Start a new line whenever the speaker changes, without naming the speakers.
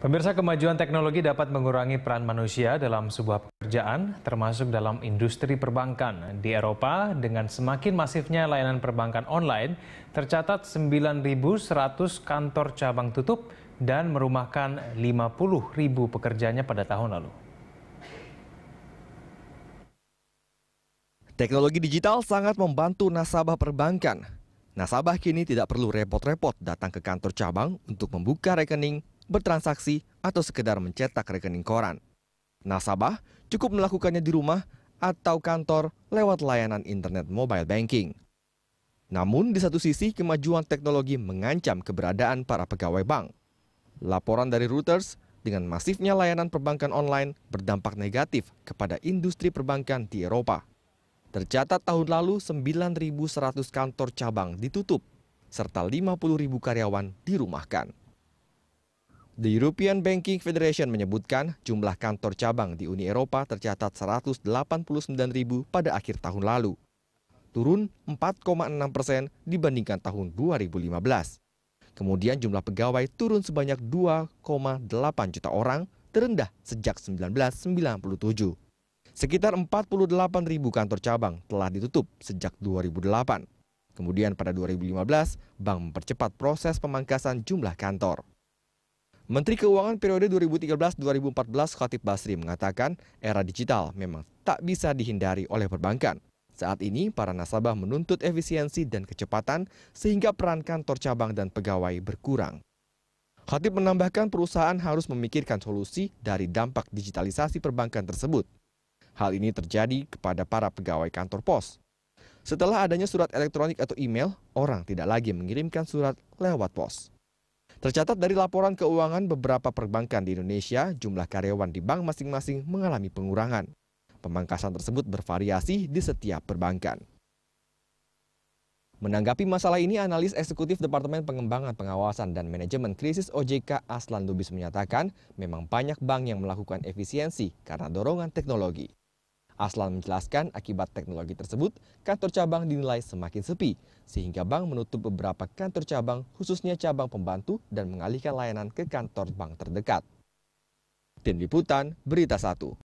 Pemirsa kemajuan teknologi dapat mengurangi peran manusia dalam sebuah pekerjaan, termasuk dalam industri perbankan. Di Eropa, dengan semakin masifnya layanan perbankan online, tercatat 9.100 kantor cabang tutup dan merumahkan 50.000 pekerjanya pada tahun lalu.
Teknologi digital sangat membantu nasabah perbankan. Nasabah kini tidak perlu repot-repot datang ke kantor cabang untuk membuka rekening bertransaksi, atau sekedar mencetak rekening koran. Nasabah cukup melakukannya di rumah atau kantor lewat layanan internet mobile banking. Namun di satu sisi kemajuan teknologi mengancam keberadaan para pegawai bank. Laporan dari Reuters dengan masifnya layanan perbankan online berdampak negatif kepada industri perbankan di Eropa. Tercatat tahun lalu 9.100 kantor cabang ditutup, serta 50.000 karyawan dirumahkan. The European Banking Federation menyebutkan jumlah kantor cabang di Uni Eropa tercatat 189 ribu pada akhir tahun lalu, turun 4,6 persen dibandingkan tahun 2015. Kemudian jumlah pegawai turun sebanyak 2,8 juta orang, terendah sejak 1997. Sekitar 48 ribu kantor cabang telah ditutup sejak 2008. Kemudian pada 2015, bank mempercepat proses pemangkasan jumlah kantor. Menteri Keuangan periode 2013-2014 Khatib Basri mengatakan era digital memang tak bisa dihindari oleh perbankan. Saat ini, para nasabah menuntut efisiensi dan kecepatan sehingga peran kantor cabang dan pegawai berkurang. Khatib menambahkan perusahaan harus memikirkan solusi dari dampak digitalisasi perbankan tersebut. Hal ini terjadi kepada para pegawai kantor pos. Setelah adanya surat elektronik atau email, orang tidak lagi mengirimkan surat lewat pos. Tercatat dari laporan keuangan beberapa perbankan di Indonesia, jumlah karyawan di bank masing-masing mengalami pengurangan. Pemangkasan tersebut bervariasi di setiap perbankan. Menanggapi masalah ini, analis eksekutif Departemen Pengembangan Pengawasan dan Manajemen Krisis OJK Aslan Lubis menyatakan memang banyak bank yang melakukan efisiensi karena dorongan teknologi. Aslan menjelaskan akibat teknologi tersebut, kantor cabang dinilai semakin sepi, sehingga bank menutup beberapa kantor cabang khususnya cabang pembantu dan mengalihkan layanan ke kantor bank terdekat. Tim Liputan, Berita 1.